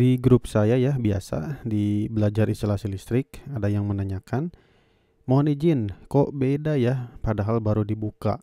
Di grup saya ya biasa di belajar instalasi listrik ada yang menanyakan mohon izin kok beda ya padahal baru dibuka.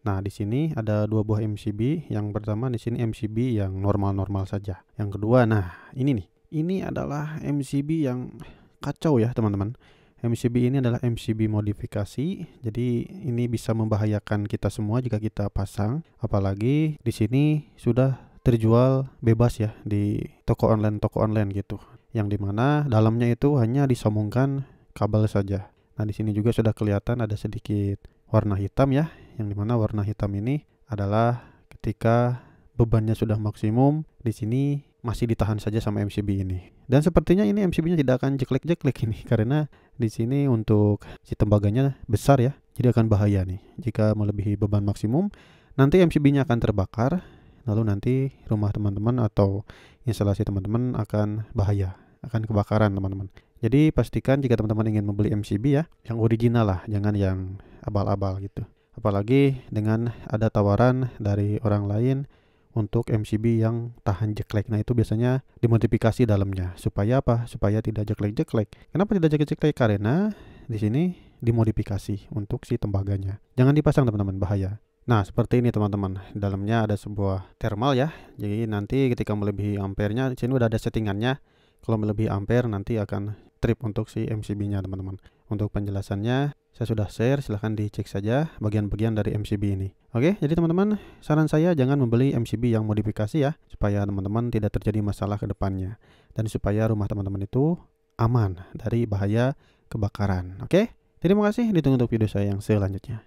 Nah di sini ada dua buah MCB yang pertama di sini MCB yang normal-normal saja. Yang kedua nah ini nih ini adalah MCB yang kacau ya teman-teman. MCB ini adalah MCB modifikasi, jadi ini bisa membahayakan kita semua jika kita pasang. Apalagi di sini sudah terjual bebas ya di toko online toko online gitu yang dimana dalamnya itu hanya disambungkan kabel saja nah di sini juga sudah kelihatan ada sedikit warna hitam ya yang dimana warna hitam ini adalah ketika bebannya sudah maksimum di sini masih ditahan saja sama MCB ini. Dan sepertinya ini MCB-nya tidak akan jeklek-jeklek ini karena di sini untuk si tembaganya besar ya. Jadi akan bahaya nih jika melebihi beban maksimum nanti MCB-nya akan terbakar lalu nanti rumah teman-teman atau instalasi teman-teman akan bahaya, akan kebakaran teman-teman. Jadi pastikan jika teman-teman ingin membeli MCB ya, yang original lah, jangan yang abal-abal gitu. Apalagi dengan ada tawaran dari orang lain untuk MCB yang tahan jeklek. Nah itu biasanya dimodifikasi dalamnya supaya apa? Supaya tidak jeklek-jeklek. Kenapa tidak jeklek-jeklek? Karena di sini dimodifikasi untuk si tembaganya. Jangan dipasang teman-teman, bahaya. Nah, seperti ini teman-teman. Dalamnya ada sebuah thermal ya. Jadi nanti ketika melebihi ampernya, di sini udah ada settingannya. Kalau melebihi ampere nanti akan trip untuk si MCB-nya teman-teman. Untuk penjelasannya, saya sudah share, silahkan dicek saja bagian-bagian dari MCB ini. Oke, jadi teman-teman, saran saya jangan membeli MCB yang modifikasi ya, supaya teman-teman tidak terjadi masalah ke depannya. Dan supaya rumah teman-teman itu aman dari bahaya kebakaran. Oke, terima kasih, ditunggu untuk video saya yang selanjutnya.